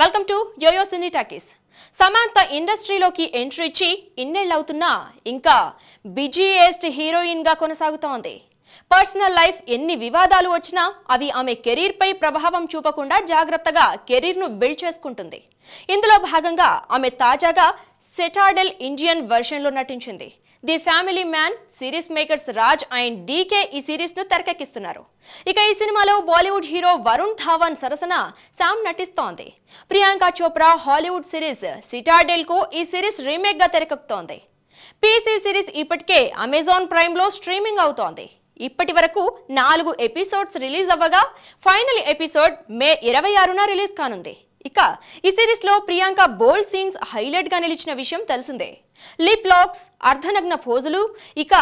welcome to yoyo cine talkies Samantha ఇండస్ట్రీలోకి entry ఇచ్చి ఇన్నేళ్ళవుతున్నా ఇంకా బిజీయెస్ట్ హీరోయిన్గా కొనసాగుతోంది పర్సనల్ లైఫ్ ఎన్ని వివాదాలు వచ్చినా అవి ఆమె కెరీర్ పై ప్రభావం చూపకుండా జాగ్రత్తగా కెరీర్ను బిల్డ్ చేసుకుంటుంది ఇందులో భాగంగా ఆమె తాజాగా సెటాడెల్ ఇండియన్ వెర్షన్లో నటించింది the family man series makers Raj and DK ఈ సిరీస్ను తెరకెక్కిస్తున్నారు ఇక ఈ సినిమాలో బాలీవుడ్ హీరో వరుణ్ ధావన్ సరసన శామ్ నటిస్తోంది ప్రియాంక చోప్రా హాలీవుడ్ సిరీస్ కు ఈ సిరీస్ రీమేక్గా తెరకెక్కుతోంది పీసీ సిరీస్ ఇప్పటికే అమెజాన్ ప్రైమ్లో స్ట్రీమింగ్ అవుతోంది ఇప్పటి వరకు నాలుగు ఎపిసోడ్స్ రిలీజ్ అవ్వగా ఫైనల్ ఎపిసోడ్ మే ఇరవై ఆరున రిలీజ్ కానుంది ఇక ఈ సిరీస్లో ప్రియాంక బోల్డ్ సీన్స్ హైలైట్గా నిలిచిన విషయం తెలిసిందే లిప్ లాక్స్ అర్ధనగ్న పోజులు ఇక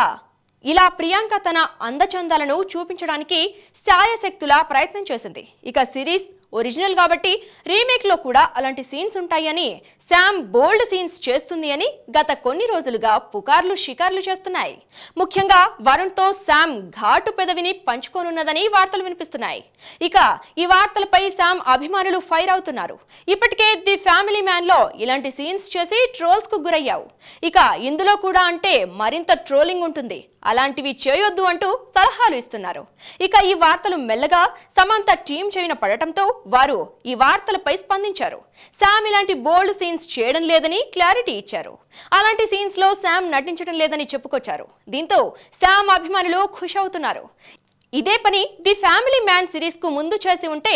ఇలా ప్రియాంక తన అందచందాలను చూపించడానికి శాయశక్తులా ప్రయత్నం చేసింది ఇక సిరీస్ ఒరిజినల్ కాబట్టి రీమేక్లో కూడా అలాంటి సీన్స్ ఉంటాయని శామ్ బోల్డ్ సీన్స్ చేస్తుంది అని గత కొన్ని రోజులుగా పుకార్లు షికార్లు చేస్తున్నాయి ముఖ్యంగా వరుణ్తో శామ్ ఘాటు పెదవిని పంచుకోనున్నదని వార్తలు వినిపిస్తున్నాయి ఇక ఈ వార్తలపై శామ్ అభిమానులు ఫైర్ అవుతున్నారు ఇప్పటికే ది ఫ్యామిలీ మ్యాన్లో ఇలాంటి సీన్స్ చేసి ట్రోల్స్కు గురయ్యావు ఇక ఇందులో కూడా అంటే మరింత ట్రోలింగ్ ఉంటుంది అలాంటివి చేయొద్దు అంటూ సలహాలు ఇస్తున్నారు ఇక ఈ వార్తలు మెల్లగా సమంత టీం చేయన పడటంతో వారు ఈ వార్తలపై స్పందించారు శామ్ ఇలాంటి బోల్డ్ సీన్స్ చేయడం లేదని క్లారిటీ ఇచ్చారు అలాంటి సీన్స్లో శామ్ నటించడం లేదని చెప్పుకొచ్చారు దీంతో శామ్ అభిమానులు ఖుషవుతున్నారు ఇదే పని ది ఫ్యామిలీ మ్యాన్ సిరీస్కు ముందు చేసి ఉంటే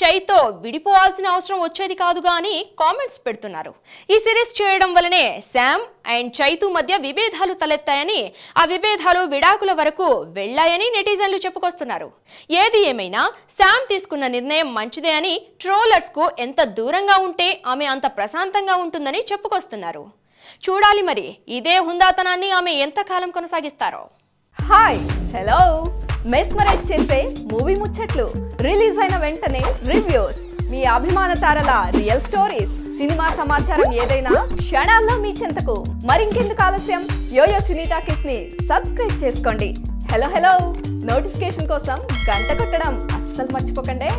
చైతో విడిపోవాల్సిన అవసరం వచ్చేది కాదుగా అని కామెంట్స్ పెడుతున్నారు ఈ సిరీస్ చేయడం వలనే శామ్ అండ్ చైతు మధ్య విభేదాలు తలెత్తాయని ఆ విభేదాలు విడాకుల వరకు వెళ్ళాయని నెటిజన్లు చెప్పుకొస్తున్నారు ఏది ఏమైనా శామ్ తీసుకున్న నిర్ణయం మంచిదే అని ట్రోలర్స్కు ఎంత దూరంగా ఉంటే ఆమె అంత ప్రశాంతంగా ఉంటుందని చెప్పుకొస్తున్నారు చూడాలి మరి ఇదే హుందాతనాన్ని ఆమె ఎంతకాలం కొనసాగిస్తారో హాయ్ హలో మెస్మరైజ్ చేసే మూవీ ముచ్చట్లు రిలీజ్ అయిన వెంటనే రివ్యూస్ మీ అభిమాన తారల రియల్ స్టోరీస్ సినిమా సమాచారం ఏదైనా క్షణాల్లో మీ చెంతకు మరింకెందుకు ఆలస్యం యోయో సినీ టాకీస్ ని సబ్స్క్రైబ్ చేసుకోండి హలో హలో నోటిఫికేషన్ కోసం గంట కొట్టడం అస్సలు మర్చిపోకండి